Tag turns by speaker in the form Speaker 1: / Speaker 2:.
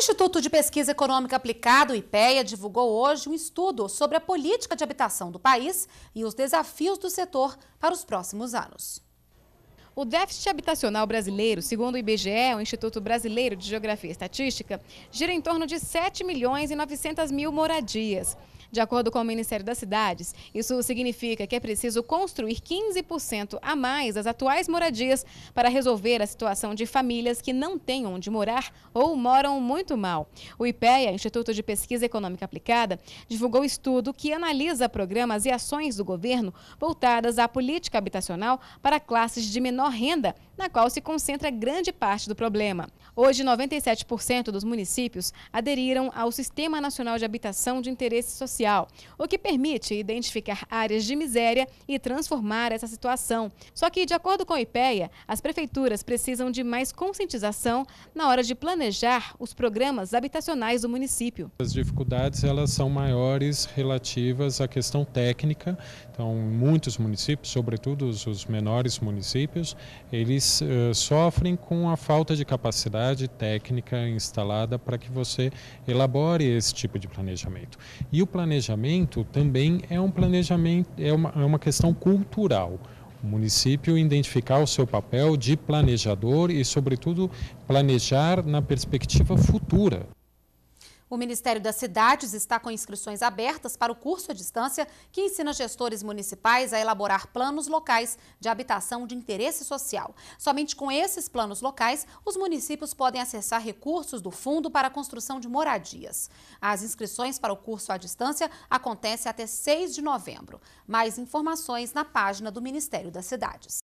Speaker 1: Instituto de Pesquisa Econômica Aplicada, o IPEA, divulgou hoje um estudo sobre a política de habitação do país e os desafios do setor para os próximos anos.
Speaker 2: O déficit habitacional brasileiro, segundo o IBGE, o Instituto Brasileiro de Geografia e Estatística, gira em torno de 7 milhões e 900 mil moradias. De acordo com o Ministério das Cidades, isso significa que é preciso construir 15% a mais das atuais moradias para resolver a situação de famílias que não têm onde morar ou moram muito mal. O IPEA, Instituto de Pesquisa Econômica Aplicada, divulgou estudo que analisa programas e ações do governo voltadas à política habitacional para classes de menor renda, na qual se concentra grande parte do problema. Hoje, 97% dos municípios aderiram ao Sistema Nacional de Habitação de Interesse Social, o que permite identificar áreas de miséria e transformar essa situação. Só que, de acordo com a IPEA, as prefeituras precisam de mais conscientização na hora de planejar os programas habitacionais do município.
Speaker 3: As dificuldades elas são maiores relativas à questão técnica. Então, muitos municípios, sobretudo os menores municípios, eles uh, sofrem com a falta de capacidade técnica instalada para que você elabore esse tipo de planejamento. E o planejamento também é um planejamento, é uma, é uma questão cultural o município identificar o seu papel de planejador e, sobretudo, planejar na perspectiva futura.
Speaker 1: O Ministério das Cidades está com inscrições abertas para o curso à distância que ensina gestores municipais a elaborar planos locais de habitação de interesse social. Somente com esses planos locais, os municípios podem acessar recursos do fundo para a construção de moradias. As inscrições para o curso à distância acontecem até 6 de novembro. Mais informações na página do Ministério das Cidades.